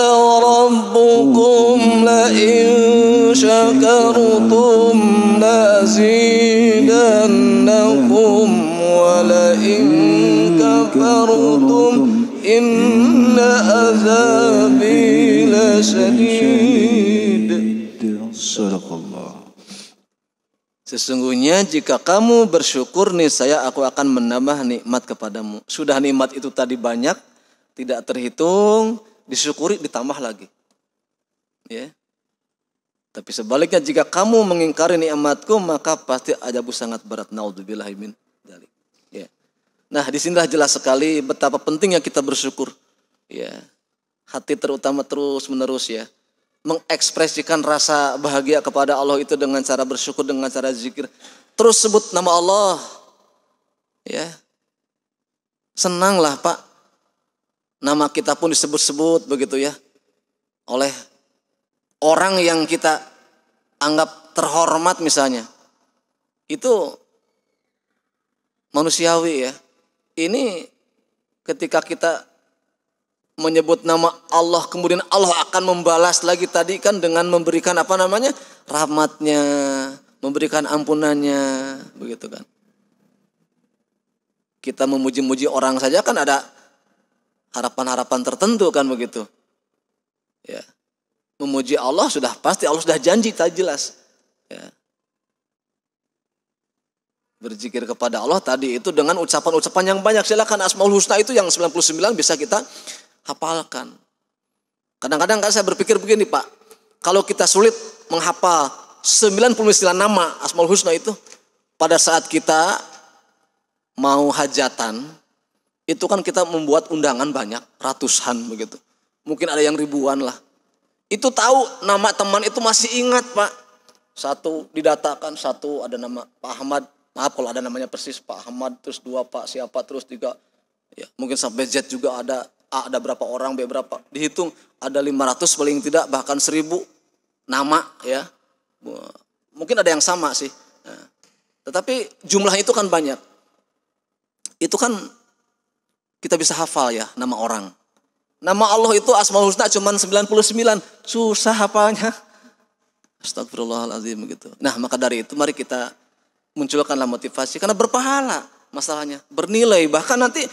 ربكم لئن شكرتم لأزيدنكم ولئن كفرتم إن عذابي لشديد Sesungguhnya jika kamu bersyukur nih saya aku akan menambah nikmat kepadamu. Sudah nikmat itu tadi banyak, tidak terhitung, disyukuri ditambah lagi. Ya. Tapi sebaliknya jika kamu mengingkari nikmatku maka pasti ajabu sangat berat. Naudzubillah min dalik. Ya. Nah, disinilah jelas sekali betapa pentingnya kita bersyukur. Ya. Hati terutama terus menerus ya mengekspresikan rasa bahagia kepada Allah itu dengan cara bersyukur, dengan cara zikir. Terus sebut nama Allah. Ya. Senanglah, Pak. Nama kita pun disebut-sebut begitu ya oleh orang yang kita anggap terhormat misalnya. Itu manusiawi ya. Ini ketika kita menyebut nama Allah kemudian Allah akan membalas lagi tadi kan dengan memberikan apa namanya rahmatnya memberikan ampunannya begitu kan kita memuji-muji orang saja kan ada harapan-harapan tertentu kan begitu ya memuji Allah sudah pasti Allah sudah janji tak jelas ya berzikir kepada Allah tadi itu dengan ucapan-ucapan yang banyak silakan asmaul husna itu yang 99 bisa kita hafalkan. Kadang-kadang kan saya berpikir begini Pak, kalau kita sulit menghafal 99 nama Asmaul Husna itu, pada saat kita mau hajatan, itu kan kita membuat undangan banyak, ratusan begitu. Mungkin ada yang ribuan lah. Itu tahu nama teman itu masih ingat Pak. Satu didatakan, satu ada nama Pak Ahmad. Maaf kalau ada namanya persis Pak Ahmad, terus dua Pak siapa, terus tiga. Ya, mungkin sampai Z juga ada ada berapa orang, B berapa. Dihitung ada 500 paling tidak bahkan 1000 nama ya. Mungkin ada yang sama sih. Ya. tetapi jumlah itu kan banyak. Itu kan kita bisa hafal ya nama orang. Nama Allah itu Asmaul Husna cuman 99. Susah hafalnya. Astagfirullahaladzim begitu. Nah maka dari itu mari kita munculkanlah motivasi. Karena berpahala masalahnya. Bernilai bahkan nanti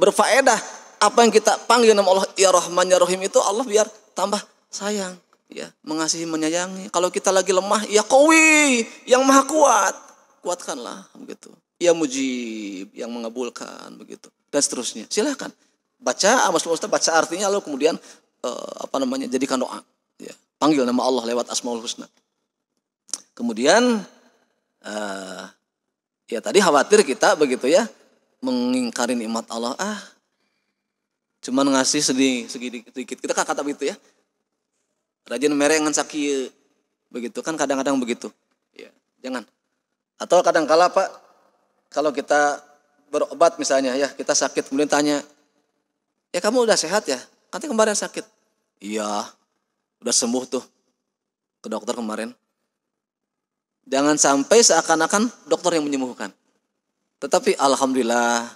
berfaedah apa yang kita panggil nama Allah ya Rahman ya Rahim itu Allah biar tambah sayang ya mengasihi menyayangi kalau kita lagi lemah ya kowi yang maha kuat kuatkanlah begitu ya mujib yang mengabulkan begitu dan seterusnya silahkan baca ah, Mas Ustaz baca artinya lalu kemudian eh, apa namanya jadikan doa ya panggil nama Allah lewat Asmaul Husna kemudian eh, ya tadi khawatir kita begitu ya mengingkari nikmat Allah ah cuman ngasih sedih sedikit kita kan kata begitu ya rajin merengan sakit ya. begitu kan kadang-kadang begitu ya jangan atau kadang kala pak kalau kita berobat misalnya ya kita sakit kemudian tanya ya kamu udah sehat ya nanti kemarin sakit iya udah sembuh tuh ke dokter kemarin jangan sampai seakan-akan dokter yang menyembuhkan tetapi alhamdulillah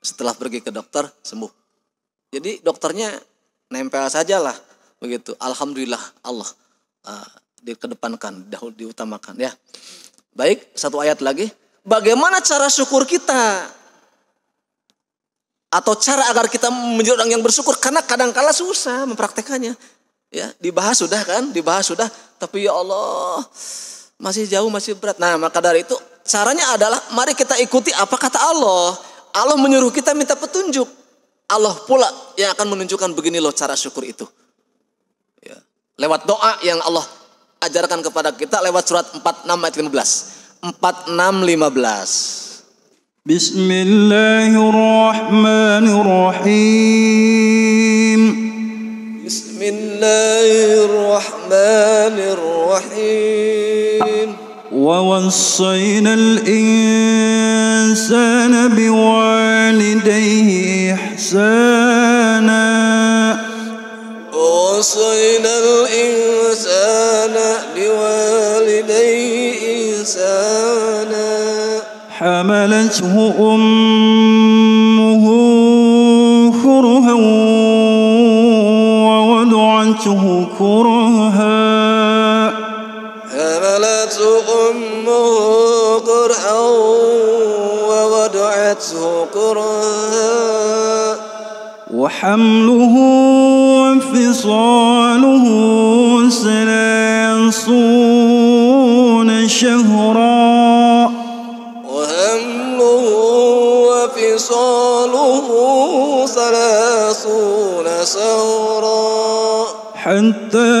setelah pergi ke dokter sembuh jadi dokternya nempel saja lah begitu. Alhamdulillah Allah uh, dikedepankan, dahulu diutamakan ya. Baik, satu ayat lagi. Bagaimana cara syukur kita? Atau cara agar kita menjadi orang yang bersyukur karena kadangkala susah mempraktekannya. Ya, dibahas sudah kan? Dibahas sudah, tapi ya Allah masih jauh, masih berat. Nah, maka dari itu caranya adalah mari kita ikuti apa kata Allah. Allah menyuruh kita minta petunjuk. Allah pula yang akan menunjukkan begini loh cara syukur itu. Ya. Lewat doa yang Allah ajarkan kepada kita lewat surat 46 ayat 15. 46 15. Bismillahirrahmanirrahim. Bismillahirrahmanirrahim. al-insana biwalidayhi إحسانا وصينا الإنسان لوالديه إحسانا حملته أمه كرها ووضعته كرها حملته أمه كرها ووضعته كرها وحمله وانفصاله ثلاثون شهرا وحمله وانفصاله ثلاثون شهرا حتى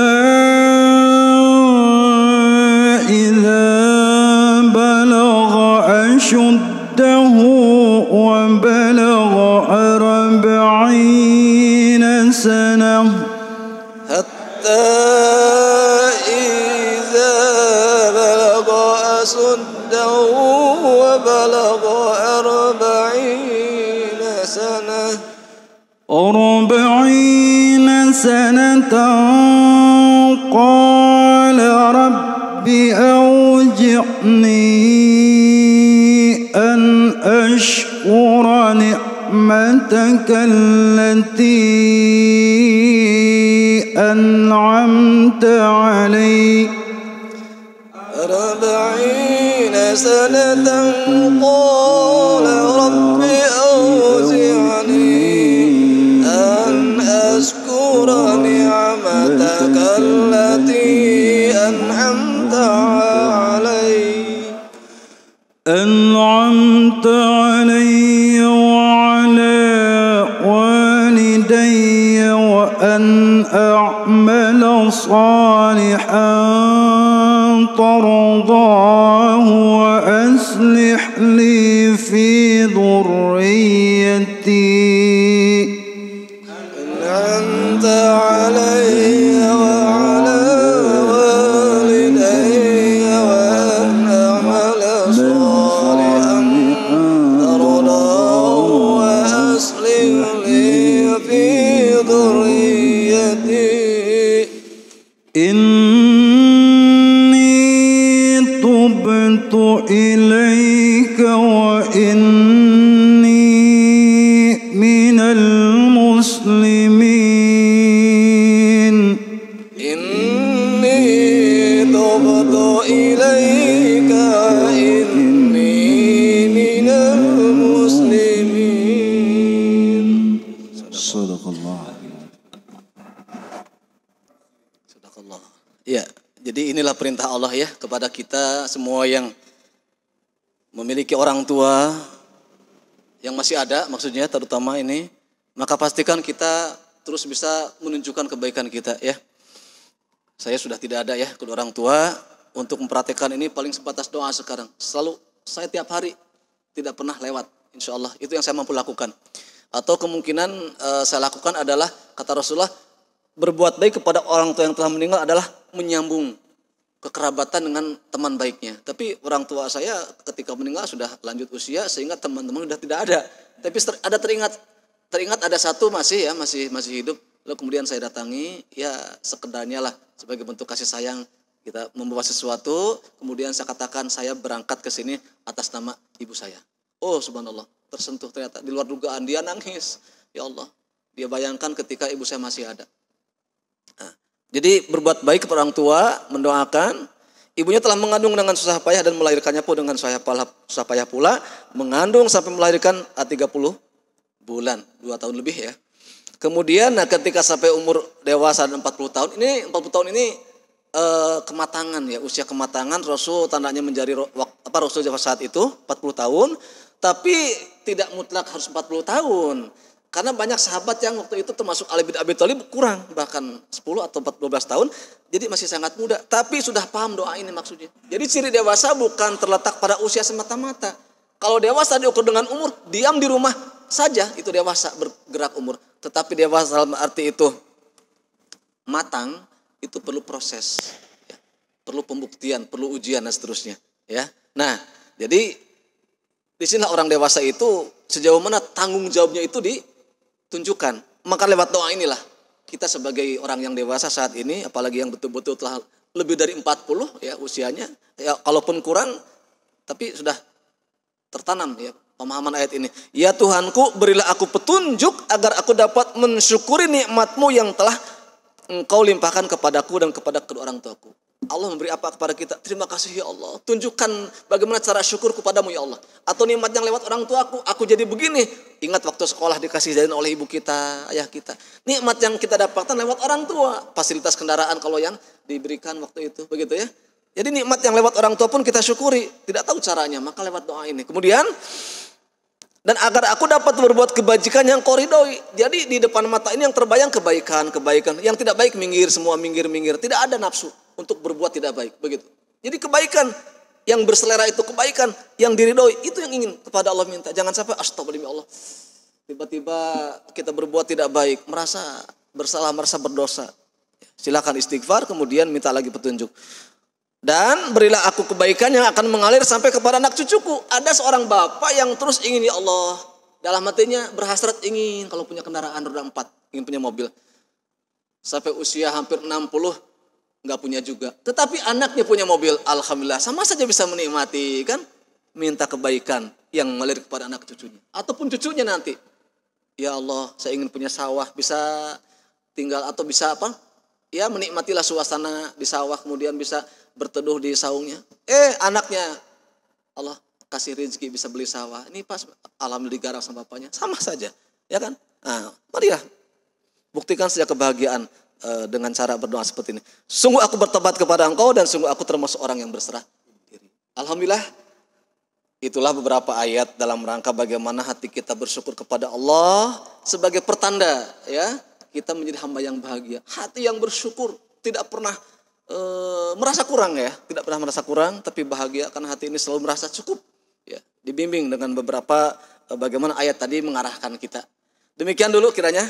memiliki orang tua yang masih ada maksudnya terutama ini, maka pastikan kita terus bisa menunjukkan kebaikan kita ya. Saya sudah tidak ada ya kedua orang tua untuk memperhatikan ini paling sebatas doa sekarang. Selalu saya tiap hari tidak pernah lewat insya Allah itu yang saya mampu lakukan. Atau kemungkinan e, saya lakukan adalah kata Rasulullah berbuat baik kepada orang tua yang telah meninggal adalah menyambung kekerabatan dengan teman baiknya. Tapi orang tua saya ketika meninggal sudah lanjut usia sehingga teman-teman sudah tidak ada. Tapi ada teringat teringat ada satu masih ya masih masih hidup. Lalu kemudian saya datangi ya sekedarnya lah sebagai bentuk kasih sayang kita membawa sesuatu kemudian saya katakan saya berangkat ke sini atas nama ibu saya. Oh subhanallah tersentuh ternyata di luar dugaan dia nangis. Ya Allah dia bayangkan ketika ibu saya masih ada. Jadi berbuat baik kepada orang tua, mendoakan. Ibunya telah mengandung dengan susah payah dan melahirkannya pun dengan susah payah, pula. Mengandung sampai melahirkan 30 ah, bulan, 2 tahun lebih ya. Kemudian nah ketika sampai umur dewasa dan 40 tahun, ini 40 tahun ini e, kematangan ya, usia kematangan Rasul tandanya menjadi apa Rasul jawa saat itu 40 tahun, tapi tidak mutlak harus 40 tahun. Karena banyak sahabat yang waktu itu termasuk Ali bin Abi Thalib kurang bahkan 10 atau 12 tahun. Jadi masih sangat muda. Tapi sudah paham doa ini maksudnya. Jadi ciri dewasa bukan terletak pada usia semata-mata. Kalau dewasa diukur dengan umur, diam di rumah saja itu dewasa bergerak umur. Tetapi dewasa dalam arti itu matang itu perlu proses. Ya. Perlu pembuktian, perlu ujian dan seterusnya. Ya. Nah, jadi di sinilah orang dewasa itu sejauh mana tanggung jawabnya itu di tunjukkan. Maka lewat doa inilah kita sebagai orang yang dewasa saat ini, apalagi yang betul-betul telah lebih dari 40 ya usianya, ya kalaupun kurang, tapi sudah tertanam ya pemahaman ayat ini. Ya Tuhanku, berilah aku petunjuk agar aku dapat mensyukuri nikmatmu yang telah engkau limpahkan kepadaku dan kepada kedua orang tuaku. Allah memberi apa kepada kita? Terima kasih ya Allah. Tunjukkan bagaimana cara syukur kepadamu ya Allah. Atau nikmat yang lewat orang tua aku, aku jadi begini. Ingat waktu sekolah dikasih jalan oleh ibu kita, ayah kita. Nikmat yang kita dapatkan lewat orang tua. Fasilitas kendaraan kalau yang diberikan waktu itu. Begitu ya. Jadi nikmat yang lewat orang tua pun kita syukuri. Tidak tahu caranya, maka lewat doa ini. Kemudian dan agar aku dapat berbuat kebajikan yang koridoi. Jadi di depan mata ini yang terbayang kebaikan, kebaikan. Yang tidak baik minggir semua, minggir, minggir. Tidak ada nafsu untuk berbuat tidak baik. Begitu. Jadi kebaikan yang berselera itu kebaikan, yang diridoi itu yang ingin kepada Allah minta. Jangan sampai astagfirullah Allah. Tiba-tiba kita berbuat tidak baik, merasa bersalah, merasa berdosa. Silahkan istighfar, kemudian minta lagi petunjuk. Dan berilah aku kebaikan yang akan mengalir sampai kepada anak cucuku. Ada seorang bapak yang terus ingin ya Allah. Dalam hatinya berhasrat ingin kalau punya kendaraan roda empat. Ingin punya mobil. Sampai usia hampir 60 nggak punya juga. Tetapi anaknya punya mobil. Alhamdulillah sama saja bisa menikmati kan. Minta kebaikan yang mengalir kepada anak cucunya. Ataupun cucunya nanti. Ya Allah saya ingin punya sawah. Bisa tinggal atau bisa apa ya menikmatilah suasana di sawah kemudian bisa berteduh di saungnya. Eh anaknya Allah kasih rezeki bisa beli sawah. Ini pas alam digarap sama bapaknya sama saja, ya kan? Nah, ya buktikan sejak kebahagiaan e, dengan cara berdoa seperti ini. Sungguh aku bertobat kepada engkau dan sungguh aku termasuk orang yang berserah Alhamdulillah Itulah beberapa ayat dalam rangka bagaimana hati kita bersyukur kepada Allah sebagai pertanda ya kita menjadi hamba yang bahagia. Hati yang bersyukur tidak pernah e, merasa kurang ya, tidak pernah merasa kurang, tapi bahagia karena hati ini selalu merasa cukup. Ya, dibimbing dengan beberapa e, bagaimana ayat tadi mengarahkan kita. Demikian dulu kiranya.